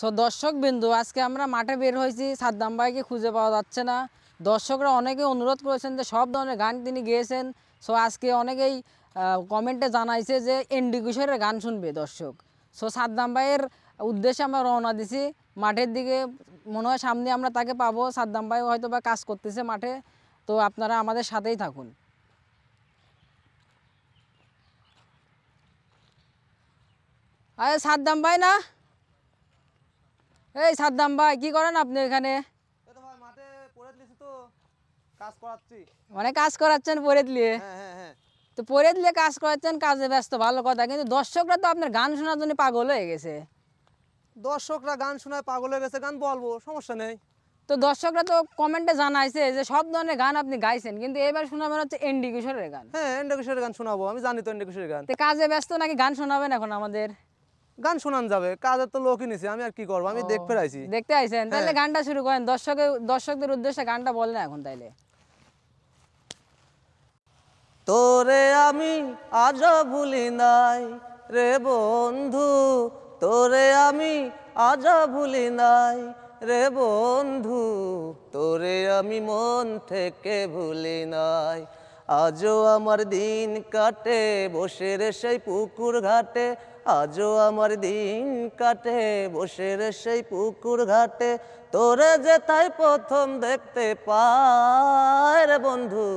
So দর্শক বিন্দু আজকে আমরা মাঠে বের হয়েছি সাদ্দাম ভাইকে খুঁজে পাওয়া যাচ্ছে না দর্শকরা অনেকে অনুরোধ করেছেন যে সব ধরনের গান তিনি গেয়েছেন সো আজকে অনেকেই কমেন্টে জানাইছে যে এনডি কিশোরের গান শুনবে দর্শক সো সাদ্দাম ভাইয়ের উদ্দেশ্যে আমরা রওনা দিছি মাঠের দিকে মনে হয় সামনে আমরা তাকে পাবো সাদ্দাম ভাই হয়তো বা কাজ করতেছে মাঠে তো আপনারা আমাদের সাথেই থাকুন আরে সাদ্দাম ভাই না এই সাদ্দাম ভাই কি করেন আপনি এখানে মানে কাজ করাচ্ছেন পরে হ্যাঁ, হ্যাঁ, হ্যাঁ। তো পরে দিলে কাজ করাচ্ছেন কাজে ব্যস্ত ভালো কথা কিন্তু দর্শকরা তো আপনার গান শোনার জন্য পাগল হয়ে গেছে দর্শকরা গান শোনায় পাগল হয়ে গেছে গান বলবো সমস্যা নেই তো দর্শকরা তো কমেন্টে জানাইছে যে সব ধরনের গান আপনি গাইছেন কিন্তু এবার শোনাবেন হচ্ছে এন্ডি কিশোরের গান হ্যাঁ এন্ডি কিশোরের গান শোনাবো আমি জানি তো এন্ডি কিশোরের গান কাজে ব্যস্ত নাকি গান শোনাবেন এখন আমাদের গান শোনান যাবে কাজের তো লোকই নিছে আমি আর কি করবো আমি দেখতে আইছি দেখতে আইছেন তাহলে হ্যাঁ। গানটা শুরু করেন দর্শকের দর্শকদের উদ্দেশ্যে গানটা বলেন এখন তাইলে তোরে আমি আজ ভুলি নাই রে বন্ধু তোরে আমি আজ ভুলি নাই রে বন্ধু তোরে আমি মন থেকে ভুলি নাই আজও আমার দিন কাটে বসে রে সেই পুকুর ঘাটে আজও আমার দিন কাটে বসে রে সেই পুকুর ঘাটে তোরে যে তাই প্রথম দেখতে পায় বন্ধু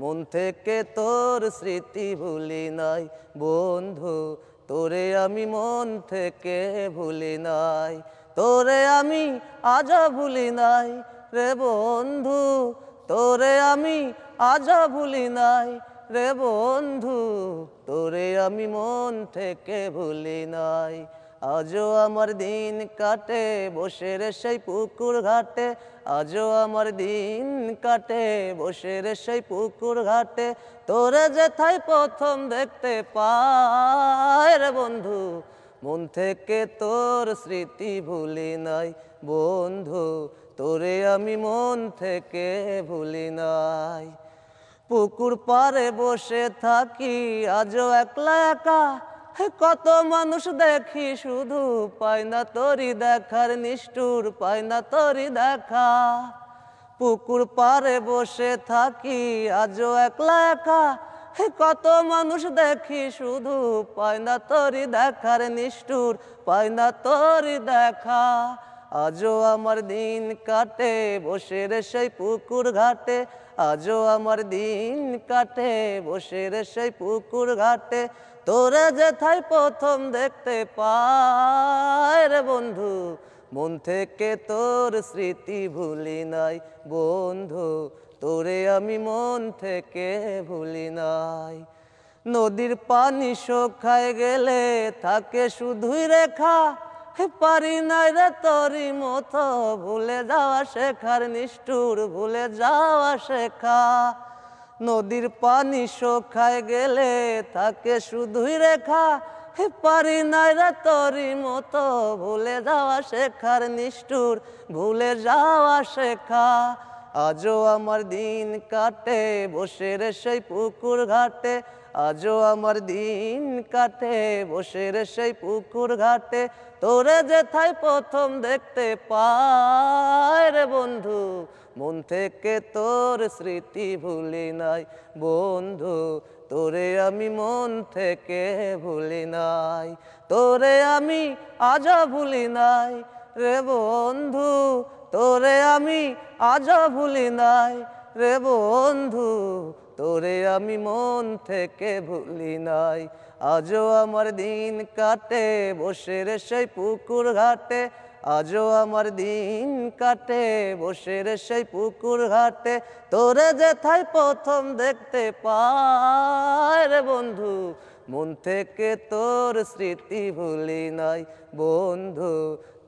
মন থেকে তোর স্মৃতি ভুলি নাই বন্ধু তোরে আমি মন থেকে ভুলি নাই তোরে আমি আজও ভুলি নাই রে বন্ধু তোরে আমি আজা ভুলি নাই রে বন্ধু তোরে আমি মন থেকে ভুলি নাই আজও আমার দিন কাটে বসে রে সেই পুকুর ঘাটে আজও আমার দিন কাটে বসে রে সেই পুকুর ঘাটে তোরে যেথায় প্রথম দেখতে পায় রে বন্ধু মন থেকে তোর স্মৃতি ভুলি নাই বন্ধু তোরে আমি মন থেকে ভুলি নাই পুকুর পারে বসে থাকি আজও একলা একা কত মানুষ দেখি শুধু পাই না তরি দেখার নিষ্ঠুর পাই না তরি দেখা পুকুর পারে বসে থাকি আজও একলা একা কত মানুষ দেখি শুধু পাই না তরি দেখার নিষ্ঠুর পাই না তরি দেখা আজও আমার দিন কাটে বসে রে সেই পুকুর ঘাটে আজও আমার দিন কাটে বসে রে সেই পুকুর ঘাটে তোরা যেথায় প্রথম দেখতে পায় রে বন্ধু মন থেকে তোর স্মৃতি ভুলি নাই বন্ধু তোরে আমি মন থেকে ভুলি নাই নদীর পানি শোখায় গেলে থাকে শুধুই রেখা পারি নাই রে তরি মতো ভুলে যাওয়া শেখার নিষ্ঠুর ভুলে যাওয়া শেখা নদীর পানি শোখায় গেলে থাকে শুধুই রেখা পারি নাই রে তরি মতো ভুলে যাওয়া শেখার নিষ্ঠুর ভুলে যাওয়া শেখা আজও আমার দিন কাটে বসে রে সেই পুকুর ঘাটে আজও আমার দিন কাটে বসে রে সেই পুকুর ঘাটে তোরে যেথায় প্রথম দেখতে পায় রে বন্ধু মন থেকে তোর স্মৃতি ভুলি নাই বন্ধু তোরে আমি মন থেকে ভুলি নাই তোরে আমি আজও ভুলি নাই রে বন্ধু তোরে আমি আজ ভুলি নাই রে বন্ধু তোরে আমি মন থেকে ভুলি নাই আজও আমার দিন কাটে বসে রে সেই পুকুর ঘাটে আজও আমার দিন কাটে বসে রে সেই পুকুর ঘাটে তোরে যেথায় প্রথম দেখতে পায় রে বন্ধু মন থেকে তোর স্মৃতি ভুলি নাই বন্ধু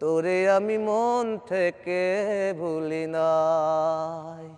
তোরে আমি মন থেকে ভুলি নাই